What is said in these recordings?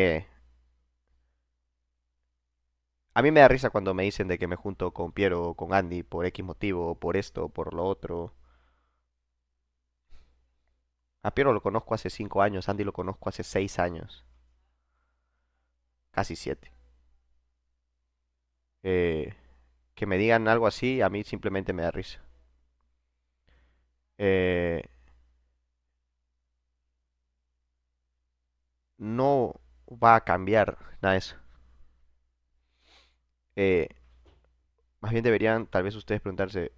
Eh, a mí me da risa cuando me dicen de que me junto con Piero o con Andy por X motivo, por esto, por lo otro. A Piero lo conozco hace 5 años, Andy lo conozco hace 6 años. Casi 7. Eh, que me digan algo así, a mí simplemente me da risa. Eh, no va a cambiar nada de eso. Eh, más bien deberían tal vez ustedes preguntarse,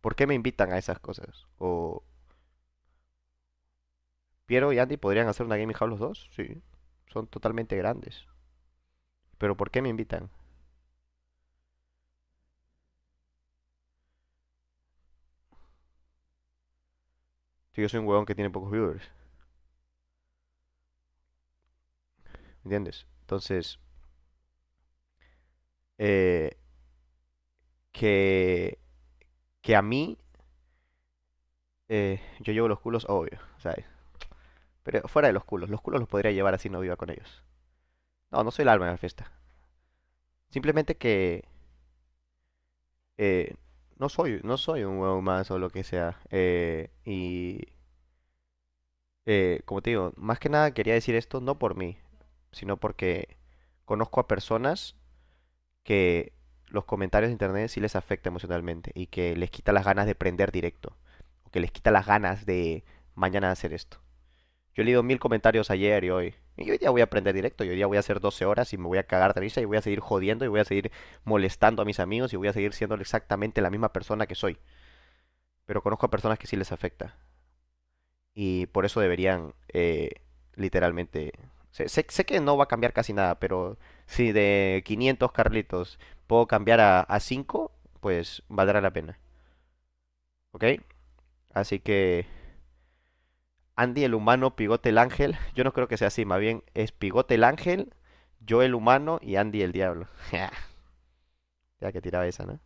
¿por qué me invitan a esas cosas? O... Piero y Andy podrían hacer una gaming house los dos, sí. Son totalmente grandes. Pero ¿por qué me invitan? Si yo soy un huevón que tiene pocos viewers. ¿Entiendes? Entonces, eh, que, que a mí, eh, yo llevo los culos, obvio, ¿sabes? Pero fuera de los culos, los culos los podría llevar así no viva con ellos. No, no soy el alma de la fiesta. Simplemente que eh, no soy, no soy un huevo más o lo que sea. y como te digo, más que nada quería decir esto no por mí, sino porque conozco a personas que los comentarios de internet sí les afecta emocionalmente y que les quita las ganas de prender directo o que les quita las ganas de mañana hacer esto. Yo he leído mil comentarios ayer y hoy. Y hoy día voy a aprender directo, y hoy día voy a hacer 12 horas y me voy a cagar de risa y voy a seguir jodiendo y voy a seguir molestando a mis amigos y voy a seguir siendo exactamente la misma persona que soy. Pero conozco a personas que sí les afecta. Y por eso deberían eh, literalmente Sé, que no va a cambiar casi nada, pero si de 500 carlitos puedo cambiar a, a 5, pues valdrá la pena. ¿Ok? Así que... Andy el humano, Pigote el ángel. Yo no creo que sea así, más bien es Pigote el ángel, yo el humano y Andy el diablo. ya que tiraba esa, ¿no?